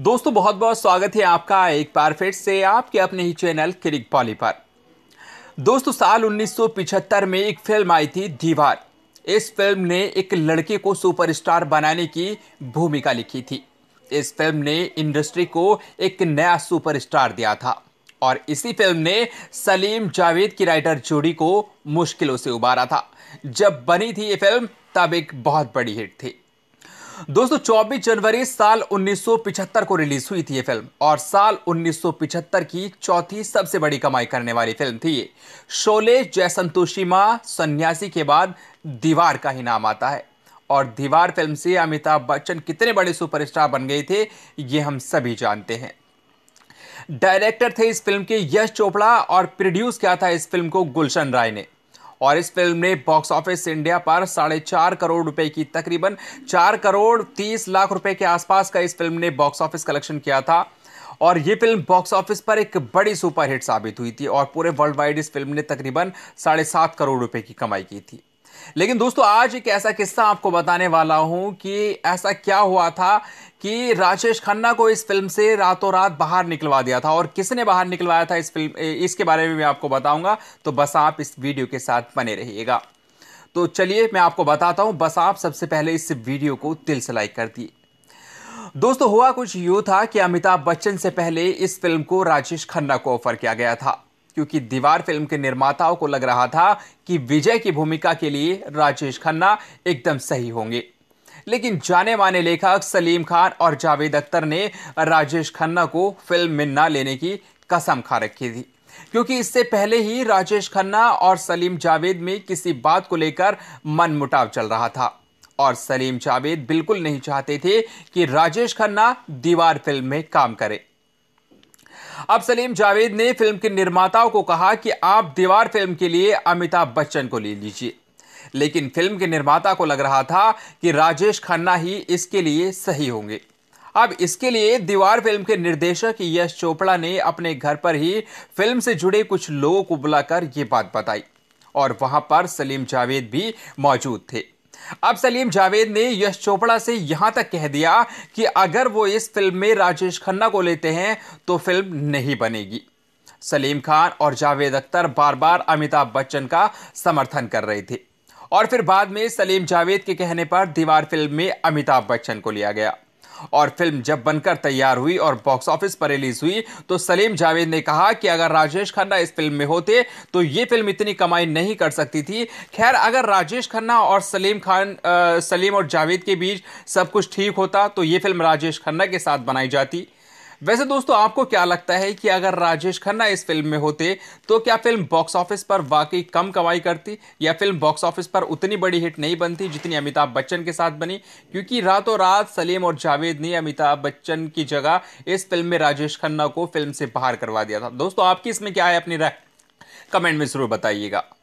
दोस्तों बहुत बहुत स्वागत है आपका एक बार फिर से आपके अपने ही चैनल क्रिक पॉली पर दोस्तों साल 1975 में एक फिल्म आई थी दीवार इस फिल्म ने एक लड़के को सुपरस्टार बनाने की भूमिका लिखी थी इस फिल्म ने इंडस्ट्री को एक नया सुपरस्टार दिया था और इसी फिल्म ने सलीम जावेद की राइटर जोड़ी को मुश्किलों से उबारा था जब बनी थी ये फिल्म तब एक बहुत बड़ी हिट थी दोस्तों 24 जनवरी साल 1975 को रिलीज हुई थी ये फिल्म और साल 1975 की चौथी सबसे बड़ी कमाई करने वाली फिल्म थी ये शोले जय संतोषी माँ सन्यासी के बाद दीवार का ही नाम आता है और दीवार फिल्म से अमिताभ बच्चन कितने बड़े सुपरस्टार बन गए थे ये हम सभी जानते हैं डायरेक्टर थे इस फिल्म के यश चोपड़ा और प्रोड्यूस किया था इस फिल्म को गुलशन राय ने और इस फिल्म ने बॉक्स ऑफिस इंडिया पर साढ़े चार करोड़ रुपए की तकरीबन चार करोड़ तीस लाख रुपए के आसपास का इस फिल्म ने बॉक्स ऑफिस कलेक्शन किया था और ये फिल्म बॉक्स ऑफिस पर एक बड़ी सुपरहिट साबित हुई थी और पूरे वर्ल्ड वाइड इस फिल्म ने तकरीबन साढ़े सात करोड़ रुपए की कमाई की थी लेकिन दोस्तों आज एक ऐसा किस्सा आपको बताने वाला हूं कि ऐसा क्या हुआ था कि राजेश खन्ना को इस फिल्म से रातों रात बाहर निकलवा दिया था और किसने बाहर निकलवाया था इस फिल्म इसके बारे में मैं आपको बताऊंगा तो बस आप इस वीडियो के साथ बने रहिएगा तो चलिए मैं आपको बताता हूं बस आप सबसे पहले इस वीडियो को दिल से लाइक कर दिए दोस्तों हुआ कुछ यूं था कि अमिताभ बच्चन से पहले इस फिल्म को राजेश खन्ना को ऑफर किया गया था क्योंकि दीवार फिल्म के निर्माताओं को लग रहा था कि विजय की भूमिका के लिए राजेश खन्ना एकदम सही होंगे लेकिन जाने माने लेखक सलीम खान और जावेद अख्तर ने राजेश खन्ना को फिल्म में ना लेने की कसम खा रखी थी क्योंकि इससे पहले ही राजेश खन्ना और सलीम जावेद में किसी बात को लेकर मनमुटाव चल रहा था और सलीम जावेद बिल्कुल नहीं चाहते थे कि राजेश खन्ना दीवार फिल्म में काम करें अब सलीम जावेद ने फिल्म के निर्माताओं को कहा कि आप दीवार फिल्म के लिए अमिताभ बच्चन को ले लीजिए लेकिन फिल्म के निर्माता को लग रहा था कि राजेश खन्ना ही इसके लिए सही होंगे अब इसके लिए दीवार फिल्म के निर्देशक यश चोपड़ा ने अपने घर पर ही फिल्म से जुड़े कुछ लोगों को बुलाकर ये बात बताई और वहां पर सलीम जावेद भी मौजूद थे अब सलीम जावेद ने यश चोपड़ा से यहां तक कह दिया कि अगर वो इस फिल्म में राजेश खन्ना को लेते हैं तो फिल्म नहीं बनेगी सलीम खान और जावेद अख्तर बार बार अमिताभ बच्चन का समर्थन कर रहे थे और फिर बाद में सलीम जावेद के कहने पर दीवार फिल्म में अमिताभ बच्चन को लिया गया और फिल्म जब बनकर तैयार हुई और बॉक्स ऑफिस पर रिलीज हुई तो सलीम जावेद ने कहा कि अगर राजेश खन्ना इस फिल्म में होते तो ये फिल्म इतनी कमाई नहीं कर सकती थी खैर अगर राजेश खन्ना और सलीम खान आ, सलीम और जावेद के बीच सब कुछ ठीक होता तो ये फिल्म राजेश खन्ना के साथ बनाई जाती वैसे दोस्तों आपको क्या लगता है कि अगर राजेश खन्ना इस फिल्म में होते तो क्या फिल्म बॉक्स ऑफिस पर वाकई कम कमाई करती या फिल्म बॉक्स ऑफिस पर उतनी बड़ी हिट नहीं बनती जितनी अमिताभ बच्चन के साथ बनी क्योंकि रातों रात सलीम और जावेद ने अमिताभ बच्चन की जगह इस फिल्म में राजेश खन्ना को फिल्म से बाहर करवा दिया था दोस्तों आपकी इसमें क्या है अपनी राय कमेंट में ज़रूर बताइएगा